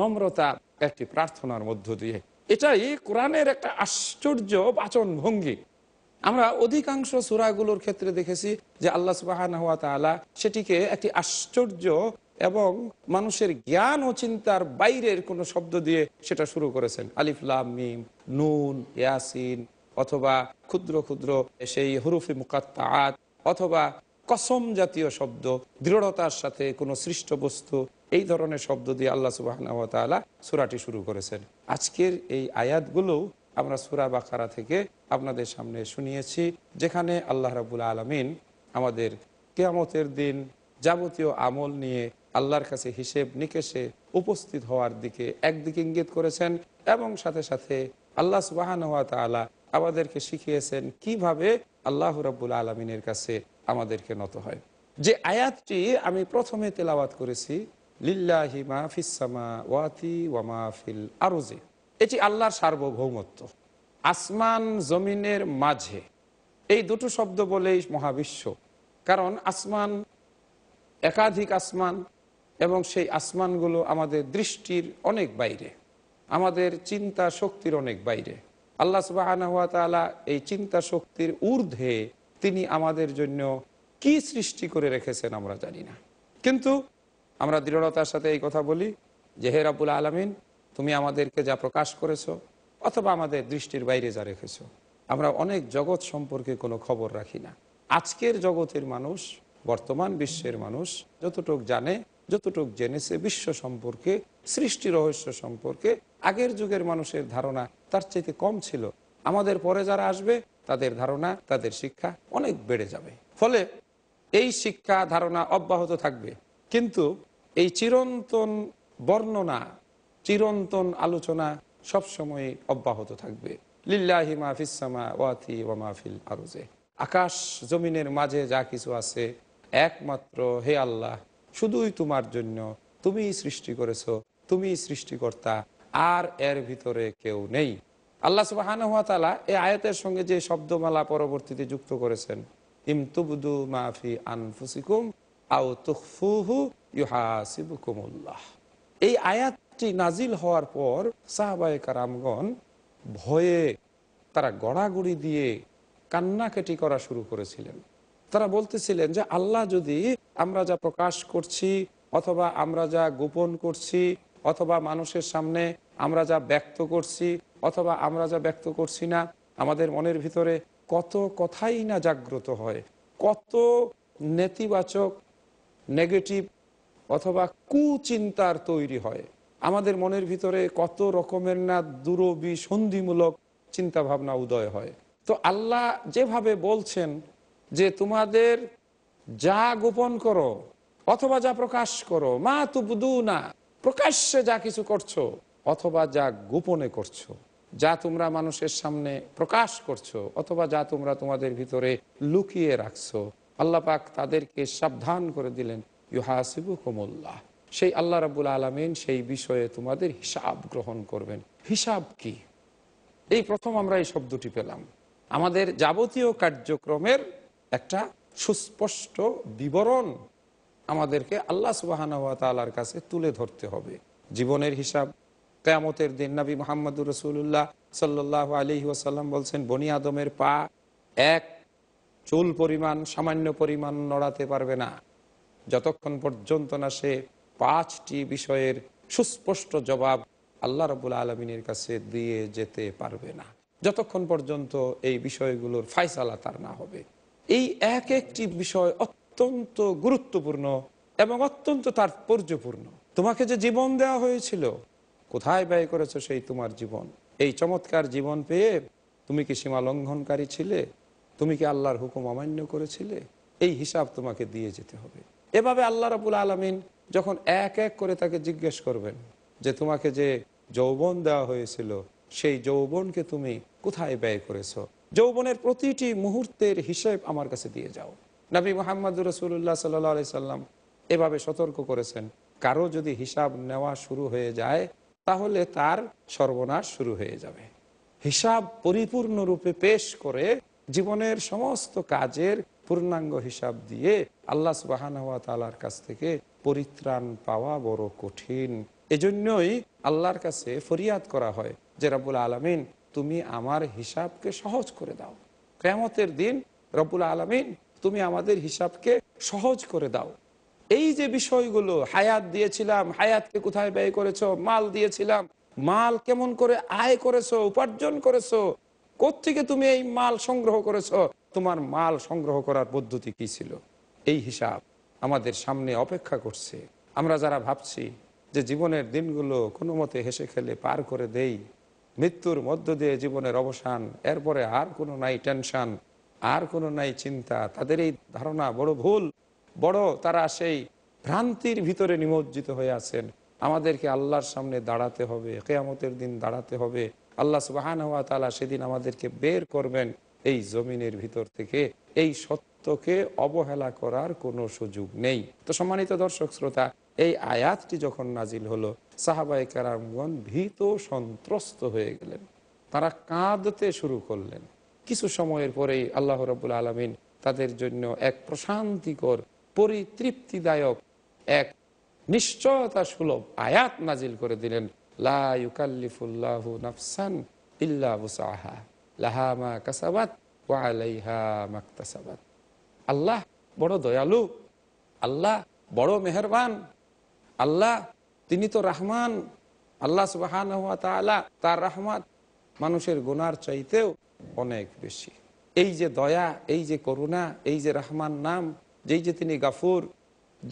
নম্রতা একটি প্রার্থনার মধ্য দিয়ে এটাই কোরআনের একটা আশ্চর্য বাচন ভঙ্গি আমরা অধিকাংশ সুরাগুলোর ক্ষেত্রে দেখেছি যে আল্লাহ সুবাহান হাওয়া তালা সেটিকে একটি আশ্চর্য এবং মানুষের জ্ঞান ও চিন্তার বাইরের কোনো শব্দ দিয়ে সেটা শুরু করেছেন আলিফলাম মিম নুন ইয়াসিন অথবা ক্ষুদ্র ক্ষুদ্র সেই হরুফি মুকাত্তা অথবা কসম জাতীয় শব্দ দৃঢ়তার সাথে কোনো সৃষ্ট বস্তু এই ধরনের শব্দ দিয়ে আল্লাহ সুবাহ সুরাটি শুরু করেছেন আজকের এই আয়াতগুলো আমরা সুরা বাকারা থেকে আপনাদের সামনে শুনিয়েছি যেখানে আল্লাহ রাবুল আলমিন আমাদের কেয়ামতের দিন যাবতীয় আমল নিয়ে আল্লাহর কাছে হিসেব নিকেশে উপস্থিত হওয়ার দিকে একদিকে ইঙ্গিত করেছেন এবং সাথে সাথে আল্লাহ সুবাহান তালা আমাদেরকে শিখিয়েছেন কিভাবে আল্লাহ রাবুল আলমিনের কাছে আমাদেরকে নত হয় যে আয়াতটি আমি প্রথমে তেলাওয়াত করেছি লিল্লাহি মাফিসামা ওয়াতি ওয়ামা ফিল এটি আল্লাহর সার্বভৌমত্ব আসমান জমিনের মাঝে এই দুটো শব্দ বলেই মহাবিশ্ব কারণ আসমান একাধিক আসমান এবং সেই আসমানগুলো আমাদের দৃষ্টির অনেক বাইরে আমাদের চিন্তা শক্তির অনেক বাইরে আল্লাহ সুবাহ এই চিন্তা শক্তির ঊর্ধ্বে তিনি আমাদের জন্য কি সৃষ্টি করে রেখেছেন আমরা জানি না কিন্তু আমরা দৃঢ়তার সাথে এই কথা বলি যে হে রাবুল আলমিন তুমি আমাদেরকে যা প্রকাশ করেছো অথবা আমাদের দৃষ্টির বাইরে যা রেখেছো আমরা অনেক জগৎ সম্পর্কে কোনো খবর রাখি না আজকের জগতের মানুষ বর্তমান বিশ্বের মানুষ যতটুক জানে যতটুক জেনেছে বিশ্ব সম্পর্কে সৃষ্টি রহস্য সম্পর্কে আগের যুগের মানুষের ধারণা তার চাইতে কম ছিল আমাদের পরে যারা আসবে তাদের ধারণা তাদের শিক্ষা অনেক বেড়ে যাবে ফলে এই শিক্ষা ধারণা অব্যাহত থাকবে কিন্তু এই চিরন্তন বর্ণনা চিরন্তন আলোচনা সবসময় অব্যাহত থাকবে লিল্লাহি ওয়া মাহফিল আকাশ জমিনের মাঝে যা কিছু আছে একমাত্র হে আল্লাহ শুধুই তোমার জন্য তুমি সৃষ্টি করেছ তুমি সৃষ্টিকর্তা আর এর ভিতরে কেউ নেই আল্লাহ সুবাহান হাত তালা আয়াতের সঙ্গে যে শব্দমালা পরবর্তীতে যুক্ত করেছেন তুবুদু মাফি আনফুসিকুম এই আয়াতটি নাজিল হওয়ার পর সাহাবায় কারামগণ ভয়ে তারা গড়াগড়ি দিয়ে কান্নাকাটি করা শুরু করেছিলেন তারা বলতেছিলেন যে আল্লাহ যদি আমরা যা প্রকাশ করছি অথবা আমরা যা গোপন করছি অথবা মানুষের সামনে আমরা যা ব্যক্ত করছি অথবা আমরা যা ব্যক্ত করছি না আমাদের মনের ভিতরে কত কথাই না জাগ্রত হয় কত নেতিবাচক নেগেটিভ অথবা কুচিন্তার তৈরি হয় আমাদের মনের ভিতরে কত রকমের না দুরবি সন্ধিমূলক চিন্তাভাবনা উদয় হয় তো আল্লাহ যেভাবে বলছেন যে তোমাদের যা গোপন করো অথবা যা প্রকাশ করো মা তুবদু না প্রকাশ্যে যা কিছু করছো অথবা যা গোপনে করছো যা তোমরা মানুষের সামনে প্রকাশ করছো অথবা যা তোমরা তোমাদের ভিতরে লুকিয়ে রাখছো আল্লাহ পাক তাদেরকে সাবধান করে দিলেন ইউহাসিবু কমুল্লাহ সেই আল্লাহ রাবুল আলমিন সেই বিষয়ে তোমাদের হিসাব গ্রহণ করবেন হিসাব কি এই প্রথম আমরা এই শব্দটি পেলাম আমাদের যাবতীয় কার্যক্রমের একটা সুস্পষ্ট বিবরণ আমাদেরকে আল্লাহ আল্লাহর কাছে তুলে ধরতে হবে জীবনের হিসাব কেয়ামতের দিন নাবী মোহাম্মদুর রসুল্লাহ সাল্লাহ আলি ওয়াসাল্লাম বলছেন বনি আদমের পা এক চুল পরিমাণ সামান্য পরিমাণ নড়াতে পারবে না যতক্ষণ পর্যন্ত না সে পাঁচটি বিষয়ের সুস্পষ্ট জবাব আল্লাহ রবুল আলমিনের কাছে দিয়ে যেতে পারবে না যতক্ষণ পর্যন্ত এই বিষয়গুলোর ফাইসালা তার না হবে এই এক একটি বিষয় অত্যন্ত গুরুত্বপূর্ণ এবং অত্যন্ত তাৎপর্যপূর্ণ তোমাকে যে জীবন দেওয়া হয়েছিল কোথায় ব্যয় করেছো সেই তোমার জীবন এই চমৎকার জীবন পেয়ে তুমি কি সীমা লঙ্ঘনকারী ছিলে তুমি কি আল্লাহর হুকুম অমান্য করেছিলে এই হিসাব তোমাকে দিয়ে যেতে হবে এভাবে আল্লাহ রাবুল আলমিন যখন এক এক করে তাকে জিজ্ঞেস করবেন যে তোমাকে যে যৌবন দেওয়া হয়েছিল সেই যৌবনকে তুমি কোথায় ব্যয় করেছ যৌবনের প্রতিটি মুহূর্তের হিসেব আমার কাছে দিয়ে যাও নবী মোহাম্মদ রসুল্লাহ সাল্লি সাল্লাম এভাবে সতর্ক করেছেন কারো যদি হিসাব নেওয়া শুরু হয়ে যায় তাহলে তার সর্বনাশ শুরু হয়ে যাবে হিসাব পরিপূর্ণরূপে পেশ করে জীবনের সমস্ত কাজের পূর্ণাঙ্গ হিসাব দিয়ে আল্লাহ সুবাহানুয়া তালার কাছ থেকে পরিত্রাণ পাওয়া বড় কঠিন এজন্যই আল্লাহর কাছে ফরিয়াদ করা হয় যে রব্বুল আলমিন তুমি আমার হিসাবকে সহজ করে দাও কেমতের দিন রব্বুল আলমিন তুমি আমাদের হিসাবকে সহজ করে দাও এই যে বিষয়গুলো হায়াত দিয়েছিলাম হায়াতকে কোথায় ব্যয় করেছ মাল দিয়েছিলাম মাল কেমন করে আয় করেছো উপার্জন করেছো কোথেকে তুমি এই মাল সংগ্রহ করেছ তোমার মাল সংগ্রহ করার পদ্ধতি কি ছিল এই হিসাব আমাদের সামনে অপেক্ষা করছে আমরা যারা ভাবছি যে জীবনের দিনগুলো কোনো মতে হেসে খেলে পার করে দেই মৃত্যুর মধ্য দিয়ে জীবনের অবসান এরপরে আর কোনো নাই টেনশন আর কোনো নাই চিন্তা তাদের এই ধারণা বড় ভুল বড় তারা সেই ভ্রান্তির ভিতরে নিমজ্জিত হয়ে আছেন আমাদেরকে আল্লাহর সামনে দাঁড়াতে হবে কেয়ামতের দিন দাঁড়াতে হবে আল্লাহ সুবাহান হওয়া তালা সেদিন আমাদেরকে বের করবেন এই জমিনের ভিতর থেকে এই সত্যকে অবহেলা করার কোনো সুযোগ নেই তো সম্মানিত দর্শক শ্রোতা এই আয়াতটি যখন নাজিল হলো সাহাবাই ভীত সন্ত্রস্ত হয়ে গেলেন তারা কাঁদতে শুরু করলেন কিছু সময়ের পরেই আল্লাহ রবুল আলমিন তাদের জন্য এক প্রশান্তিকর পরিতৃপ্তিদায়ক এক নিশ্চয়তা সুলভ আয়াত নাজিল করে দিলেন নাফসান আল্লাহ বড় দয়ালু আল্লাহ বড় মেহরবান আল্লাহ তিনি তো রাহমান আল্লাহ সুবাহান তার রহমান মানুষের গুনার চাইতেও অনেক বেশি এই যে দয়া এই যে করুণা এই যে রাহমান নাম যেই যে তিনি গাফুর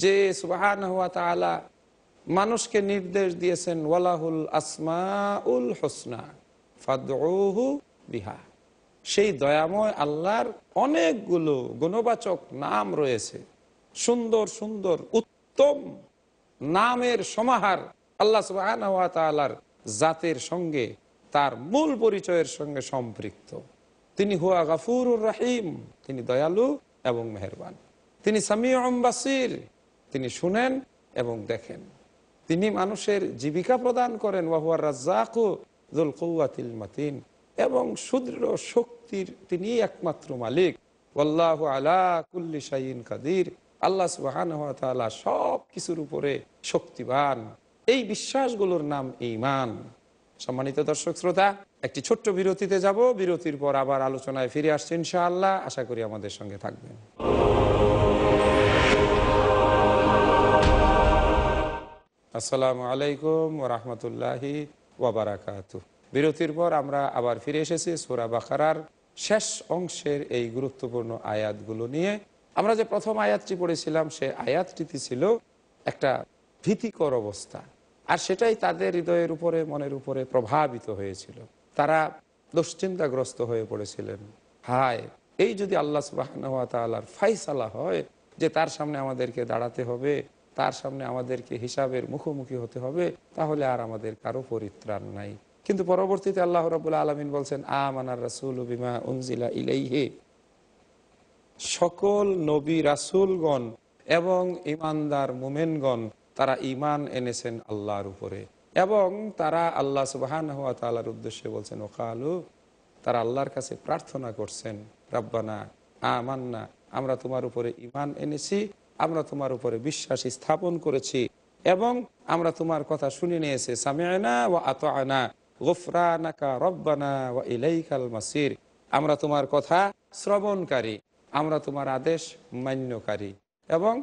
যে সুবাহান তা আলা মানুষকে নির্দেশ দিয়েছেন ওয়ালাহুল আসমাউল হোসনা ফাদহু বিহা সেই দয়াময় আল্লাহর অনেকগুলো গুণবাচক নাম রয়েছে সুন্দর সুন্দর উত্তম নামের সমাহার আল্লাহ সুবাহর জাতের সঙ্গে তার মূল পরিচয়ের সঙ্গে সম্পৃক্ত তিনি হুয়া গাফুর রাহিম তিনি দয়ালু এবং মেহরবান তিনি সামিউম বাসির তিনি শুনেন এবং দেখেন তিনি মানুষের জীবিকা প্রদান করেন ওয়াহুয়া রাজ্জাকু মাতিন এবং সুদৃঢ় শক্তির তিনি একমাত্র মালিক আল্লাহ আলা কুল্লি শাহিন কাদির আল্লাহ সুবাহান সব কিছুর উপরে শক্তিবান এই বিশ্বাসগুলোর নাম ইমান সম্মানিত দর্শক শ্রোতা একটি ছোট্ট বিরতিতে যাব বিরতির পর আবার আলোচনায় ফিরে আসছে ইনশাআল্লাহ আশা করি আমাদের সঙ্গে থাকবেন আসসালামু আলাইকুম রহমতুল্লাহি ওবরাকাত বিরতির পর আমরা আবার ফিরে এসেছি সোরা বাকারার শেষ অংশের এই গুরুত্বপূর্ণ আয়াতগুলো নিয়ে আমরা যে প্রথম আয়াতটি পড়েছিলাম সে আয়াতটিতে ছিল একটা ভীতিকর অবস্থা আর সেটাই তাদের হৃদয়ের উপরে মনের উপরে প্রভাবিত হয়েছিল তারা দুশ্চিন্তাগ্রস্ত হয়ে পড়েছিলেন হায় এই যদি আল্লাহ সুবাহ ফাইসালা হয় যে তার সামনে আমাদেরকে দাঁড়াতে হবে তার সামনে আমাদেরকে হিসাবের মুখোমুখি হতে হবে তাহলে আর আমাদের কারো পরিত্রাণ নাই কিন্তু পরবর্তীতে আল্লাহ রাবুল্লা আলমিন বলছেন আমানার রাসুল বিমা উনজিলা ইলাইহে সকল নবী রাসুলগণ এবং ইমানদার মোমেনগণ তারা ইমান এনেছেন আল্লাহর উপরে এবং তারা আল্লাহ সুবাহান হওয়া তালার উদ্দেশ্যে বলছেন ওকালু তারা আল্লাহর কাছে প্রার্থনা করছেন রাব্বানা আমান্না আমরা তোমার উপরে ইমান এনেছি আমরা তোমার উপরে বিশ্বাস স্থাপন করেছি এবং আমরা তোমার কথা শুনে নিয়েছে সামিয়ানা ও আত আনা গোফরানাকা রব্বানা ও কাল মাসির আমরা তোমার কথা শ্রবণকারী আমরা তোমার আদেশ মান্যকারী এবং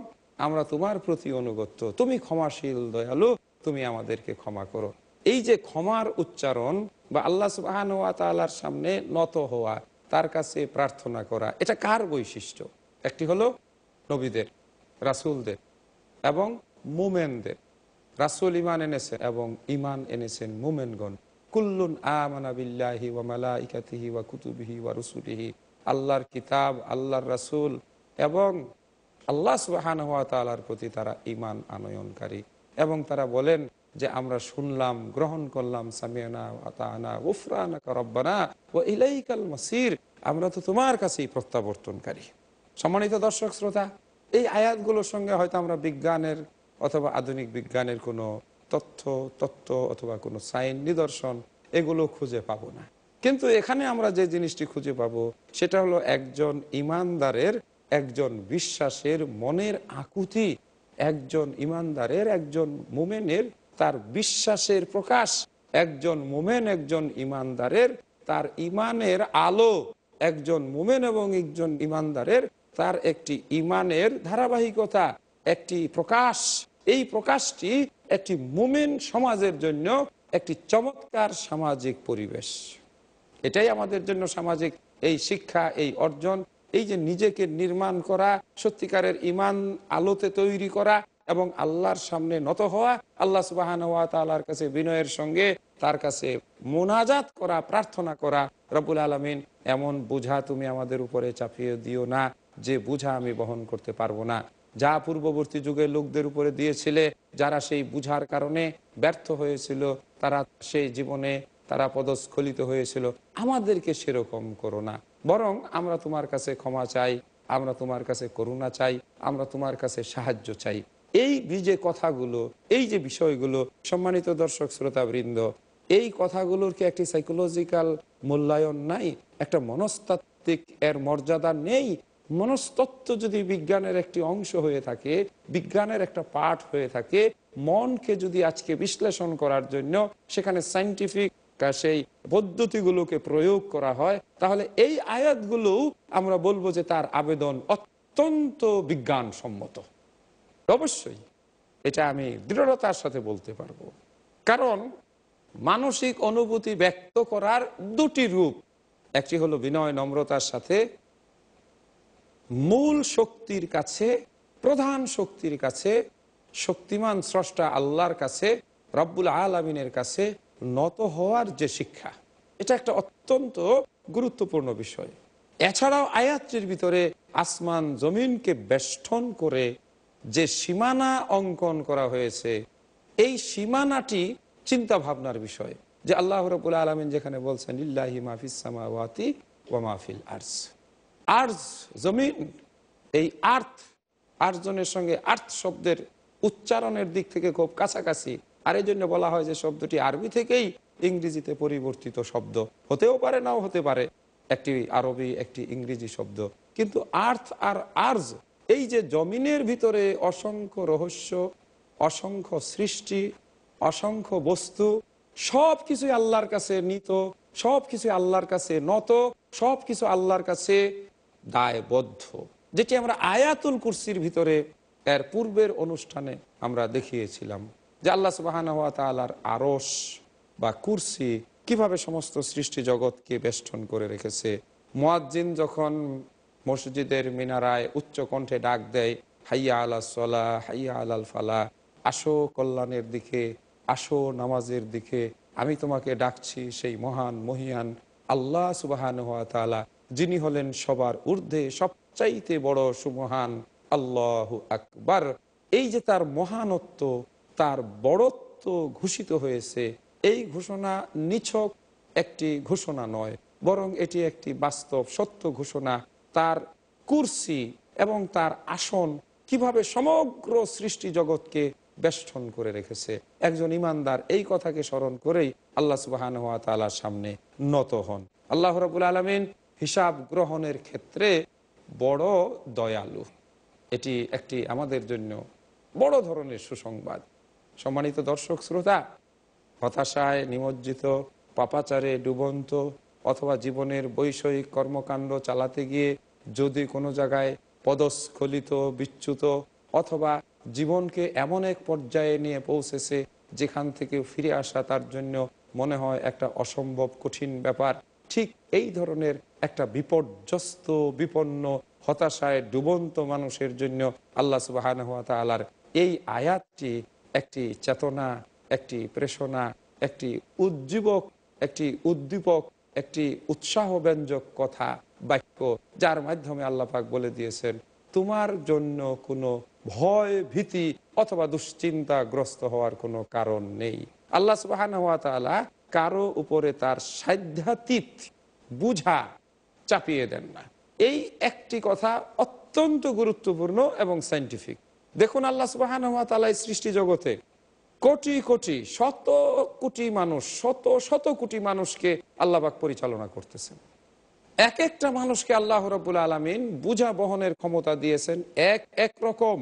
আমরা তোমার প্রতি অনুগত্য তুমি ক্ষমাশীল দয়ালু তুমি আমাদেরকে ক্ষমা করো এই যে ক্ষমার উচ্চারণ বা আল্লাহ সুবাহান তালার সামনে নত হওয়া তার কাছে প্রার্থনা করা এটা কার বৈশিষ্ট্য একটি হলো নবীদের রাসুলদের এবং মুমেনদের রাসুল ইমান এনেছেন এবং ইমান এনেছেন মুমেনগণ কুল্লুন আমানাবিল্লাহি ওয়া মালাইকাতিহি ওয়া কুতুবিহি ওয়া রুসুলিহি আল্লাহর কিতাব আল্লাহর রাসুল এবং আল্লাহ সুবাহান হওয়া তালার প্রতি তারা ইমান আনয়নকারী এবং তারা বলেন যে আমরা শুনলাম গ্রহণ করলাম সামিয়ানা ও আমরা তো তোমার কাছেই প্রত্যাবর্তনকারী সম্মানিত দর্শক শ্রোতা এই আয়াতগুলোর সঙ্গে হয়তো আমরা বিজ্ঞানের অথবা আধুনিক বিজ্ঞানের কোনো তথ্য তত্ত্ব অথবা কোনো সাইন নিদর্শন এগুলো খুঁজে পাবো না কিন্তু এখানে আমরা যে জিনিসটি খুঁজে পাবো সেটা হলো একজন ইমানদারের একজন বিশ্বাসের মনের আকুতি একজন ইমানদারের একজন মোমেনের তার বিশ্বাসের প্রকাশ একজন মোমেন একজন ইমানদারের তার ইমানের আলো একজন মোমেন এবং একজন ইমানদারের তার একটি ইমানের ধারাবাহিকতা একটি প্রকাশ এই প্রকাশটি একটি মুমিন সমাজের জন্য একটি চমৎকার সামাজিক পরিবেশ এটাই আমাদের জন্য সামাজিক এই শিক্ষা এই অর্জন এই যে নিজেকে নির্মাণ করা সত্যিকারের ইমান আলোতে তৈরি করা এবং আল্লাহর সামনে নত হওয়া আল্লাহ সুবাহর কাছে বিনয়ের সঙ্গে তার কাছে মোনাজাত করা প্রার্থনা করা রবুল আলমিন এমন বোঝা তুমি আমাদের উপরে চাপিয়ে দিও না যে বুঝা আমি বহন করতে পারবো না যা পূর্ববর্তী যুগে লোকদের উপরে দিয়েছিলে যারা সেই বুঝার কারণে ব্যর্থ হয়েছিল তারা সেই জীবনে তারা পদস্খলিত হয়েছিল আমাদেরকে সেরকম করো না বরং আমরা তোমার কাছে ক্ষমা চাই আমরা তোমার কাছে করুণা চাই আমরা তোমার কাছে সাহায্য চাই এই যে কথাগুলো এই যে বিষয়গুলো সম্মানিত দর্শক শ্রোতা বৃন্দ এই কথাগুলোর কি একটি সাইকোলজিক্যাল মূল্যায়ন নাই একটা মনস্তাত্ত্বিক এর মর্যাদা নেই মনস্তত্ব যদি বিজ্ঞানের একটি অংশ হয়ে থাকে বিজ্ঞানের একটা পাঠ হয়ে থাকে মনকে যদি আজকে বিশ্লেষণ করার জন্য সেখানে সাইন্টিফিক সেই পদ্ধতিগুলোকে প্রয়োগ করা হয় তাহলে এই আয়াতগুলো আমরা বলবো যে তার আবেদন অত্যন্ত বিজ্ঞানসম্মত অবশ্যই এটা আমি দৃঢ়তার সাথে বলতে পারবো কারণ মানসিক অনুভূতি ব্যক্ত করার দুটি রূপ একটি হলো বিনয় নম্রতার সাথে মূল শক্তির কাছে প্রধান শক্তির কাছে শক্তিমান স্রষ্টা আল্লাহর কাছে রব্বুল আলমিনের কাছে নত হওয়ার যে শিক্ষা এটা একটা অত্যন্ত গুরুত্বপূর্ণ বিষয় এছাড়াও আয়াতটির ভিতরে আসমান জমিনকে বেষ্টন করে যে সীমানা অঙ্কন করা হয়েছে এই সীমানাটি চিন্তা ভাবনার বিষয় যে আল্লাহ রবুল আলমিন যেখানে বলছেন ইল্লাহি মাহফিস ও মাহফিল আর্স আর্জ জমিন এই আর্থ আর্জনের সঙ্গে আর্থ শব্দের উচ্চারণের দিক থেকে খুব কাছাকাছি আর এই জন্য বলা হয় যে শব্দটি আরবি থেকেই ইংরেজিতে পরিবর্তিত শব্দ হতেও পারে নাও হতে পারে একটি আরবি একটি ইংরেজি শব্দ কিন্তু আর্থ আর আর্জ এই যে জমিনের ভিতরে অসংখ্য রহস্য অসংখ্য সৃষ্টি অসংখ্য বস্তু সব কিছুই আল্লাহর কাছে নিত সব কিছু আল্লাহর কাছে নত সব কিছু আল্লাহর কাছে দায়বদ্ধ যেটি আমরা আয়াতুল কুরসির ভিতরে এর পূর্বের অনুষ্ঠানে আমরা দেখিয়েছিলাম যে আল্লাহ সুবাহর তালার আরস বা কুরসি কিভাবে সমস্ত সৃষ্টি জগৎকে বেষ্টন করে রেখেছে মোয়াজ্জিন যখন মসজিদের মিনারায় উচ্চ কণ্ঠে ডাক দেয় হাইয়া আলা সলা হাইয়া আলাল ফালা আসো কল্যাণের দিকে আসো নামাজের দিকে আমি তোমাকে ডাকছি সেই মহান মহিয়ান আল্লাহ সুবাহান হাত যিনি হলেন সবার ঊর্ধ্বে সবচাইতে বড় সুমহান আল্লাহ আকবার এই যে তার মহানত্ব তার বড়ত্ব ঘোষিত হয়েছে এই ঘোষণা নিছক একটি ঘোষণা নয় বরং এটি একটি বাস্তব সত্য ঘোষণা তার কুর্সি এবং তার আসন কিভাবে সমগ্র সৃষ্টি জগৎকে বেষ্টন করে রেখেছে একজন ইমানদার এই কথাকে স্মরণ করেই আল্লাহ সুবাহ সামনে নত হন আল্লাহ রবুল আলমিন হিসাব গ্রহণের ক্ষেত্রে বড় দয়ালু এটি একটি আমাদের জন্য বড় ধরনের সুসংবাদ সম্মানিত দর্শক শ্রোতা হতাশায় নিমজ্জিত পাপাচারে ডুবন্ত অথবা জীবনের বৈষয়িক কর্মকাণ্ড চালাতে গিয়ে যদি কোনো জায়গায় পদস্খলিত বিচ্যুত অথবা জীবনকে এমন এক পর্যায়ে নিয়ে পৌঁছেছে যেখান থেকে ফিরে আসা তার জন্য মনে হয় একটা অসম্ভব কঠিন ব্যাপার ঠিক এই ধরনের একটা বিপর্যস্ত বিপন্ন হতাশায় ডুবন্ত মানুষের জন্য আল্লাহ সুবাহ এই আয়াতটি একটি চেতনা একটি প্রেষণা একটি উজ্জীবক একটি উদ্দীপক একটি উৎসাহ ব্যঞ্জক কথা বাক্য যার মাধ্যমে আল্লাপাক বলে দিয়েছেন তোমার জন্য কোনো ভয় ভীতি অথবা দুশ্চিন্তাগ্রস্ত হওয়ার কোনো কারণ নেই আল্লাহ সুবাহ কারো উপরে তার সাধ্যাতীত বুঝা চাপিয়ে দেন না এই একটি কথা অত্যন্ত গুরুত্বপূর্ণ এবং সাইন্টিফিক দেখুন আল্লাহ সুবাহান তালাই সৃষ্টি জগতে কোটি কোটি শত কোটি মানুষ শত শত কোটি মানুষকে আল্লাহবাক পরিচালনা করতেছেন এক একটা মানুষকে আল্লাহ রবুল আলমিন বুঝা বহনের ক্ষমতা দিয়েছেন এক এক রকম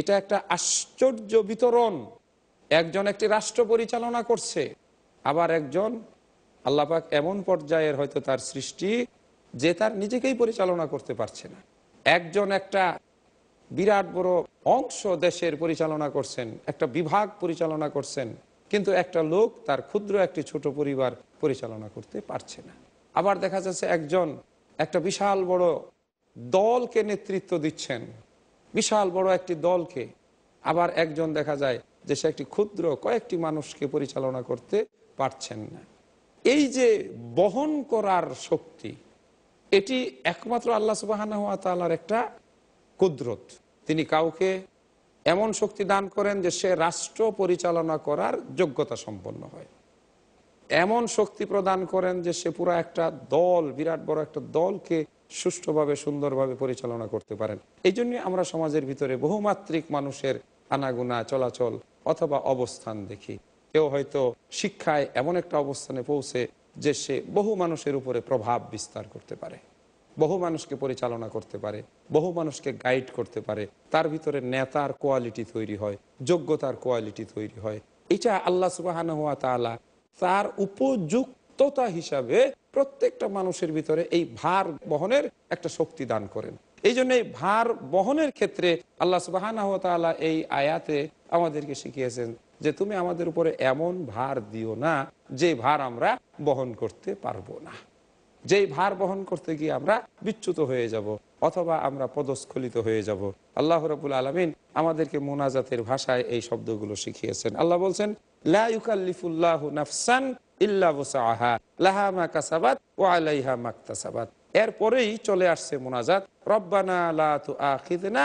এটা একটা আশ্চর্য বিতরণ একজন একটি রাষ্ট্র পরিচালনা করছে আবার একজন আল্লাপাক এমন পর্যায়ের হয়তো তার সৃষ্টি যে তার নিজেকেই পরিচালনা করতে পারছে না একজন একটা বিরাট বড় অংশ দেশের পরিচালনা করছেন একটা বিভাগ পরিচালনা করছেন কিন্তু একটা লোক তার ক্ষুদ্র একটি ছোট পরিবার পরিচালনা করতে পারছে না আবার দেখা যাচ্ছে একজন একটা বিশাল বড় দলকে নেতৃত্ব দিচ্ছেন বিশাল বড় একটি দলকে আবার একজন দেখা যায় যে সে একটি ক্ষুদ্র কয়েকটি মানুষকে পরিচালনা করতে পারছেন না এই যে বহন করার শক্তি এটি একমাত্র আল্লাহ সুবাহানা তালার একটা কুদরত তিনি কাউকে এমন শক্তি দান করেন যে সে রাষ্ট্র পরিচালনা করার যোগ্যতা সম্পন্ন হয় এমন শক্তি প্রদান করেন যে সে পুরো একটা দল বিরাট বড় একটা দলকে সুষ্ঠুভাবে সুন্দরভাবে পরিচালনা করতে পারেন এই আমরা সমাজের ভিতরে বহুমাত্রিক মানুষের আনাগুনা চলাচল অথবা অবস্থান দেখি কেউ হয়তো শিক্ষায় এমন একটা অবস্থানে পৌঁছে যে সে বহু মানুষের উপরে প্রভাব বিস্তার করতে পারে বহু মানুষকে পরিচালনা করতে পারে বহু মানুষকে গাইড করতে পারে তার ভিতরে নেতার কোয়ালিটি তৈরি হয় যোগ্যতার কোয়ালিটি তৈরি হয় এটা আল্লাহ সুবাহান হওয়া তালা তার উপযুক্ততা হিসাবে প্রত্যেকটা মানুষের ভিতরে এই ভার বহনের একটা শক্তি দান করেন এই জন্য এই ভার বহনের ক্ষেত্রে আল্লাহ সুবাহান হওয়া তালা এই আয়াতে আমাদেরকে শিখিয়েছেন যে তুমি আমাদের উপরে এমন ভার দিও না যে ভার আমরা বহন করতে পারবো না যেই ভার বহন করতে গিয়ে আমরা বিচ্যুত হয়ে যাব অথবা আমরা পদস্খলিত হয়ে যাব আল্লাহ রবুল আলমিন আমাদেরকে মোনাজাতের ভাষায় এই শব্দগুলো শিখিয়েছেন আল্লাহ বলছেন লাউকাল্লিফুল্লাহ নাফসান এরপরেই চলে আসছে মোনাজাত রব্বানা লা তু আখিদনা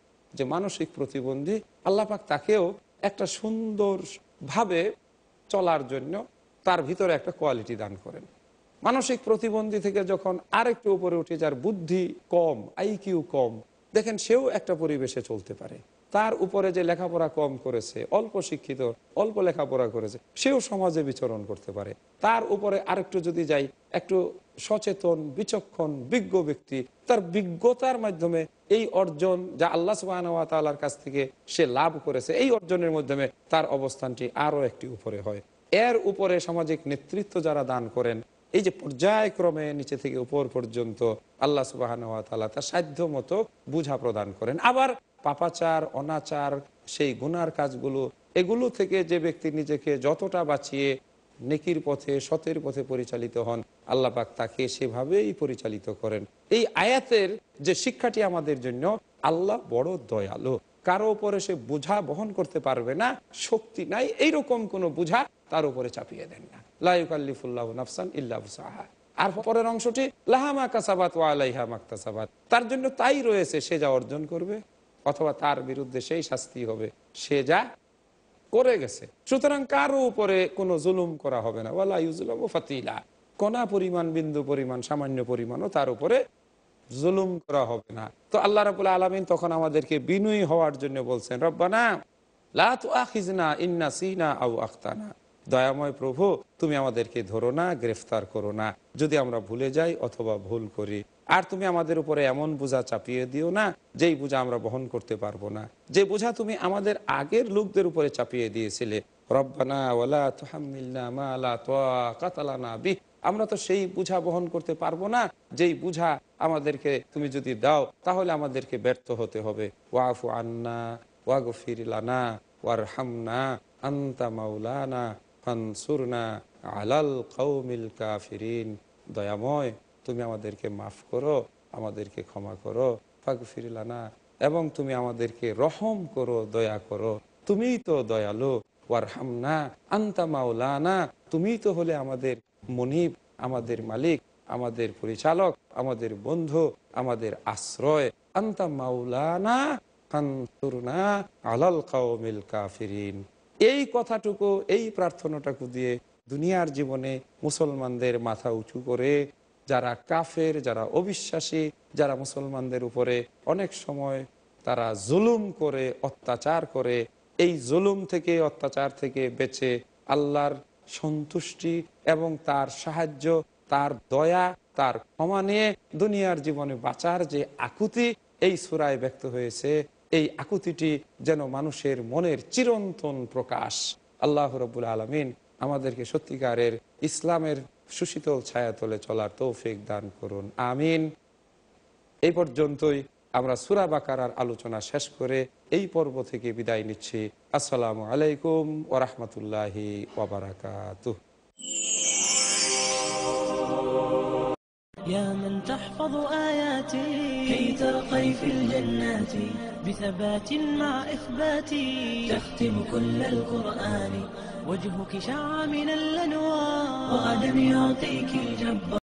যে মানসিক প্রতিবন্ধী আল্লাপাক তাকেও একটা সুন্দর ভাবে চলার জন্য তার ভিতরে একটা কোয়ালিটি দান করেন মানসিক প্রতিবন্ধী থেকে যখন আরেকটু উপরে উঠে যার বুদ্ধি কম আইকিউ কম দেখেন সেও একটা পরিবেশে চলতে পারে তার উপরে যে লেখাপড়া কম করেছে অল্প শিক্ষিত অল্প লেখাপড়া করেছে সেও সমাজে বিচরণ করতে পারে তার উপরে আরেকটু যদি যাই একটু সচেতন বিচক্ষণ বিজ্ঞ ব্যক্তি তার বিজ্ঞতার মাধ্যমে এই অর্জন যা আল্লাহ সুবাহর কাছ থেকে সে লাভ করেছে এই অর্জনের মাধ্যমে তার অবস্থানটি আরও একটি উপরে হয় এর উপরে সামাজিক নেতৃত্ব যারা দান করেন এই যে পর্যায়ক্রমে নিচে থেকে উপর পর্যন্ত আল্লাহ সুবাহ তার সাধ্য মতো বুঝা প্রদান করেন আবার পাপাচার অনাচার সেই গুনার কাজগুলো এগুলো থেকে যে ব্যক্তি নিজেকে যতটা বাঁচিয়ে নেকির পথে সতের পথে পরিচালিত হন আল্লাহ পাক তাকে সেভাবেই পরিচালিত করেন এই আয়াতের যে শিক্ষাটি আমাদের জন্য আল্লাহ বড় দয়ালু কারো উপরে সে বোঝা বহন করতে পারবে না শক্তি নাই এইরকম কোনো বোঝা তার উপরে চাপিয়ে দেন না আর পরের অংশটি তার জন্য তাই রয়েছে সে যা অর্জন করবে অথবা তার বিরুদ্ধে সেই শাস্তি হবে সে যা করে গেছে সুতরাং কারো উপরে কোনো জুলুম করা হবে না ওয়ালা ইউজুলাম ফাতিলা কোনা পরিমাণ বিন্দু পরিমাণ সামান্য পরিমাণও তার উপরে জুলুম করা হবে না তো আল্লাহ রাবুল আলমিন তখন আমাদেরকে বিনয়ী হওয়ার জন্য বলছেন রব্বানা লাখিজনা ইন্না সিনা আউ আখতানা দয়াময় প্রভু তুমি আমাদেরকে ধরো না গ্রেফতার করো না যদি আমরা ভুলে যাই অথবা ভুল করি আর তুমি আমাদের উপরে এমন বোঝা চাপিয়ে দিও না যেই বোঝা আমরা বহন করতে পারবো না যে বোঝা তুমি আমাদের আগের লোকদের উপরে চাপিয়ে দিয়েছিলে আমরা তো সেই বুঝা বহন করতে পারবো না যেই বুঝা আমাদেরকে তুমি যদি দাও তাহলে আমাদেরকে ব্যর্থ হতে হবে ওয়াফু আন্না ওয়াগফিরানা ওয়ার হামনা আন্তা মাউলানা ফানসুরনা আলাল কৌমিল কাফিরিন দয়াময় তুমি আমাদেরকে মাফ করো আমাদেরকে ক্ষমা করো ফিরিলানা এবং তুমি আমাদেরকে রহম করো দয়া করো তুমিই তো দয়ালু ওয়ারহামনা আন্তা মাওলানা তুমিই তো হলে আমাদের মনিব আমাদের মালিক আমাদের পরিচালক আমাদের বন্ধু আমাদের আশ্রয় আন্তা মাওলানা আলাল কাউমিল কাফিরিন এই কথাটুকু এই প্রার্থনাটাকু দিয়ে দুনিয়ার জীবনে মুসলমানদের মাথা উঁচু করে যারা কাফের যারা অবিশ্বাসী যারা মুসলমানদের উপরে অনেক সময় তারা জুলুম করে অত্যাচার করে এই জুলুম থেকে অত্যাচার থেকে বেঁচে আল্লাহর সন্তুষ্টি এবং তার সাহায্য তার দয়া তার ক্ষমা নিয়ে দুনিয়ার জীবনে বাঁচার যে আকুতি এই সুরায় ব্যক্ত হয়েছে এই আকুতিটি যেন মানুষের মনের চিরন্তন প্রকাশ আল্লাহ রবুল আলমিন আমাদেরকে সত্যিকারের ইসলামের সুশীতল ছায়াতলে চলার তৌফিক দান করুন আমিন এই পর্যন্তই আমরা সুরা বাকারার আলোচনা শেষ করে এই পর্ব থেকে বিদায় নিচ্ছি আসসালামু আলাইকুম ও রহমতুল্লাহি يا من تحفظ آياتي كي ترقي في الجنات بثبات مع إثباتي تختم كل القرآن وجهك شع من الأنوار وغدا يعطيك الجبار